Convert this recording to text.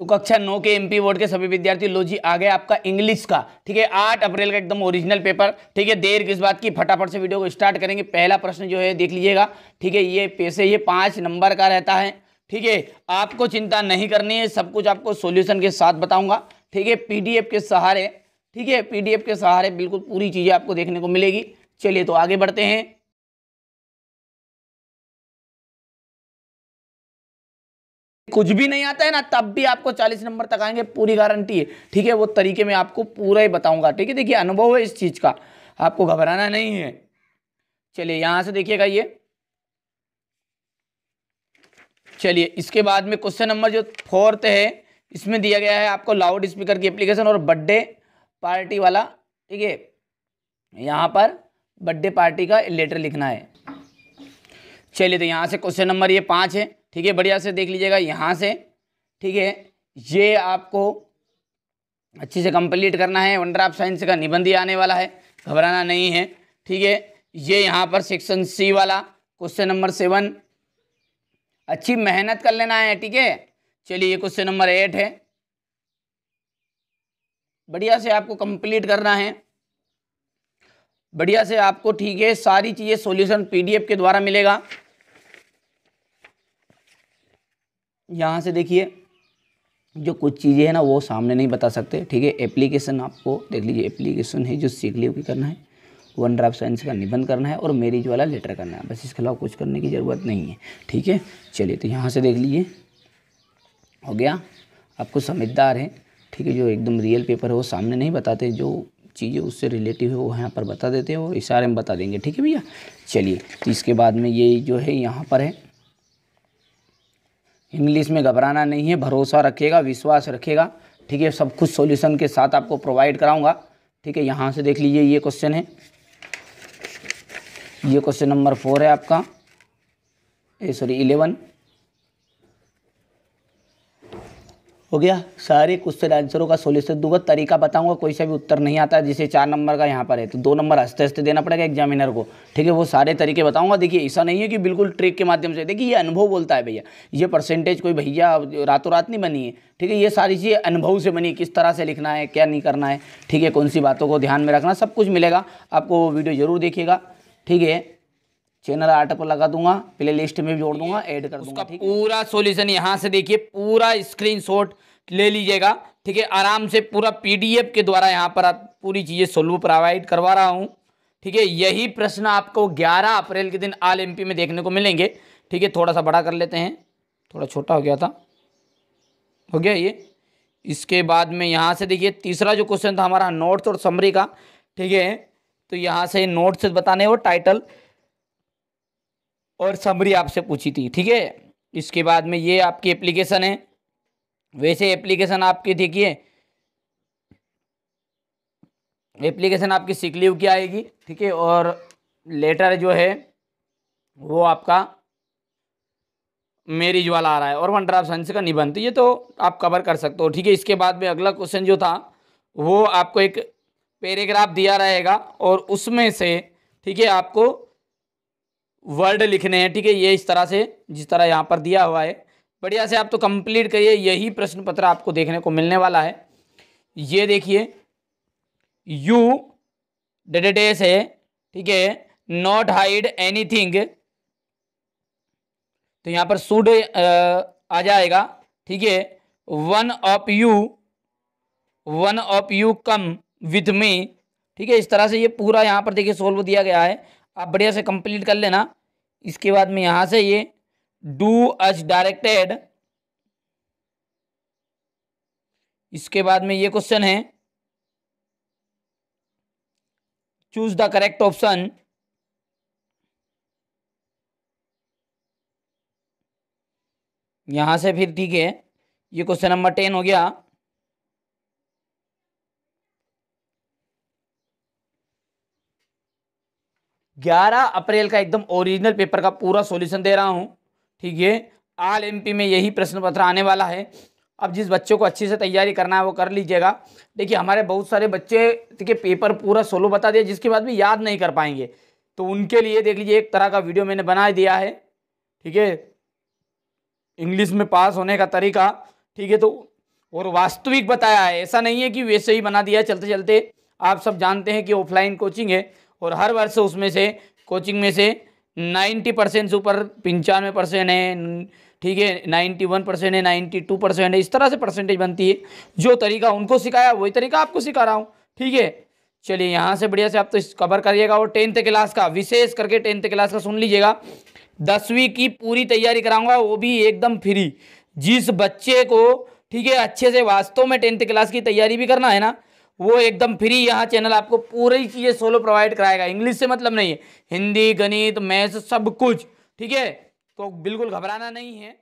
तो कक्षा नौ के एमपी बोर्ड के सभी विद्यार्थी लो जी आ गए आपका इंग्लिश का ठीक है आठ अप्रैल का एकदम ओरिजिनल पेपर ठीक है देर किस बात की फटाफट से वीडियो को स्टार्ट करेंगे पहला प्रश्न जो है देख लीजिएगा ठीक है ये पैसे ये पाँच नंबर का रहता है ठीक है आपको चिंता नहीं करनी है सब कुछ आपको सोल्यूशन के साथ बताऊँगा ठीक है पी के सहारे ठीक है पी के सहारे बिल्कुल पूरी चीज़ें आपको देखने को मिलेगी चलिए तो आगे बढ़ते हैं कुछ भी नहीं आता है ना तब भी आपको 40 नंबर तक आएंगे पूरी गारंटी है ठीक है वो तरीके में आपको पूरा ही बताऊंगा ठीक है देखिए अनुभव है इस चीज़ का आपको घबराना नहीं है चलिए यहां से देखिएगा ये चलिए इसके बाद में क्वेश्चन नंबर जो फोर्थ है इसमें दिया गया है आपको लाउड स्पीकर की एप्लीकेशन और बर्थडे पार्टी वाला ठीक है यहां पर बर्थडे पार्टी का लेटर लिखना है चलिए तो यहां से क्वेश्चन नंबर ये पांच है ठीक है बढ़िया से देख लीजिएगा यहाँ से ठीक है ये आपको अच्छे से कंप्लीट करना है वंडर ऑफ साइंस का ही आने वाला है घबराना नहीं है ठीक है ये यहाँ पर सेक्शन सी वाला क्वेश्चन नंबर सेवन अच्छी मेहनत कर लेना है ठीक है चलिए क्वेश्चन नंबर एट है बढ़िया से आपको कंप्लीट करना है बढ़िया से आपको ठीक है सारी चीज़ें सॉल्यूशन पीडीएफ के द्वारा मिलेगा यहाँ से देखिए जो कुछ चीज़ें हैं ना वो सामने नहीं बता सकते ठीक है एप्लीकेशन आपको देख लीजिए एप्लीकेशन है जो सीख लियो की करना है वन ड्राफ साइंस का निबंध करना है और मेरिज वाला लेटर करना है बस इसके अलावा कुछ करने की ज़रूरत नहीं है ठीक है चलिए तो यहाँ से देख लीजिए हो गया आपको समझदार है ठीक है जो एकदम रियल पेपर है वो सामने नहीं बताते जो चीज़ें उससे रिलेटिव है वो यहाँ पर बता देते हैं और इशारे में बता देंगे ठीक है भैया चलिए तो इसके बाद में ये जो है यहाँ पर है इंग्लिश में घबराना नहीं है भरोसा रखेगा विश्वास रखेगा ठीक है सब कुछ सॉल्यूशन के साथ आपको प्रोवाइड कराऊंगा ठीक है यहाँ से देख लीजिए ये क्वेश्चन है ये क्वेश्चन नंबर फोर है आपका सॉरी इलेवन हो गया सारे क्वेश्चन आंसरों का सोल्यूशन दूंगा तरीका बताऊंगा कोई सा भी उत्तर नहीं आता जैसे चार नंबर का यहाँ पर है तो दो नंबर हंसते हंसते देना पड़ेगा एग्जामिनर को ठीक है वो सारे तरीके बताऊंगा देखिए ऐसा नहीं है कि बिल्कुल ट्रिक के माध्यम से देखिए ये अनुभव बोलता है भैया ये परसेंटेज कोई भैया रातों रात नहीं बनी है ठीक है ये सारी चीज़ें अनुभव से बनी किस तरह से लिखना है क्या नहीं करना है ठीक है कौन सी बातों को ध्यान में रखना सब कुछ मिलेगा आपको वो वीडियो ज़रूर देखिएगा ठीक है चैनल आर्ट पर लगा दूंगा प्ले लिस्ट में भी जोड़ दूंगा ऐड कर दूंगा ठीक पूरा सॉल्यूशन यहाँ से देखिए पूरा स्क्रीनशॉट ले लीजिएगा ठीक है आराम से पूरा पीडीएफ के द्वारा यहाँ पर पूरी चीज़ें सोल्व प्रोवाइड करवा रहा हूँ ठीक है यही प्रश्न आपको 11 अप्रैल के दिन आल एम में देखने को मिलेंगे ठीक है थोड़ा सा बड़ा कर लेते हैं थोड़ा छोटा हो गया था हो गया ये इसके बाद में यहाँ से देखिए तीसरा जो क्वेश्चन था हमारा नोट्स और समरी का ठीक है तो यहाँ से नोट्स बताने और टाइटल और समरी आपसे पूछी थी ठीक है इसके बाद में ये आपकी एप्लीकेशन है वैसे एप्लीकेशन आपकी देखिए एप्लीकेशन आपकी सिक लीव की आएगी ठीक है और लेटर जो है वो आपका मेरिज वाला आ रहा है और वन ड्राफ साइंस का निबंध ये तो आप कवर कर सकते हो ठीक है इसके बाद में अगला क्वेश्चन जो था वो आपको एक पैराग्राफ दिया रहेगा और उसमें से ठीक है आपको वर्ड लिखने हैं ठीक है ये इस तरह से जिस तरह यहाँ पर दिया हुआ है बढ़िया से आप तो कंप्लीट करिए यही प्रश्न पत्र आपको देखने को मिलने वाला है ये देखिए यू डेडेडेस है ठीक है नॉट हाइड एनीथिंग तो यहाँ पर सूड आ जाएगा ठीक है one of you one of you come with me ठीक है इस तरह से ये पूरा यहाँ पर देखिए सोल्व दिया गया है आप बढ़िया से कंप्लीट कर लेना इसके बाद में यहाँ से ये डू अज डायरेक्टेड इसके बाद में ये क्वेश्चन है चूज द करेक्ट ऑप्शन यहाँ से फिर ठीक है ये क्वेश्चन नंबर टेन हो गया 11 अप्रैल का एकदम ओरिजिनल पेपर का पूरा सॉल्यूशन दे रहा हूँ ठीक है आल एमपी में यही प्रश्न पत्र आने वाला है अब जिस बच्चों को अच्छे से तैयारी करना है वो कर लीजिएगा देखिए हमारे बहुत सारे बच्चे के पेपर पूरा सोलो बता दिया जिसके बाद भी याद नहीं कर पाएंगे तो उनके लिए देख लीजिए एक तरह का वीडियो मैंने बना दिया है ठीक है इंग्लिश में पास होने का तरीका ठीक है तो और वास्तविक बताया है ऐसा नहीं है कि वैसे ही बना दिया चलते चलते आप सब जानते हैं कि ऑफलाइन कोचिंग है और हर वर्ष उसमें से कोचिंग में से नाइन्टी परसेंट से ऊपर पंचानवे परसेंट है ठीक है नाइन्टी वन परसेंट है नाइन्टी टू परसेंट है इस तरह से परसेंटेज बनती है जो तरीका उनको सिखाया वही तरीका आपको सिखा रहा हूँ ठीक है चलिए यहाँ से बढ़िया से आप तो इस कवर करिएगा और टेंथ क्लास का विशेष करके टेंथ क्लास का सुन लीजिएगा दसवीं की पूरी तैयारी कराऊंगा वो भी एकदम फ्री जिस बच्चे को ठीक है अच्छे से वास्तव में टेंथ क्लास की तैयारी भी करना है ना वो एकदम फ्री यहाँ चैनल आपको पूरी चीज़ें सोलो प्रोवाइड कराएगा इंग्लिश से मतलब नहीं है हिंदी गणित मैथ सब कुछ ठीक है तो बिल्कुल घबराना नहीं है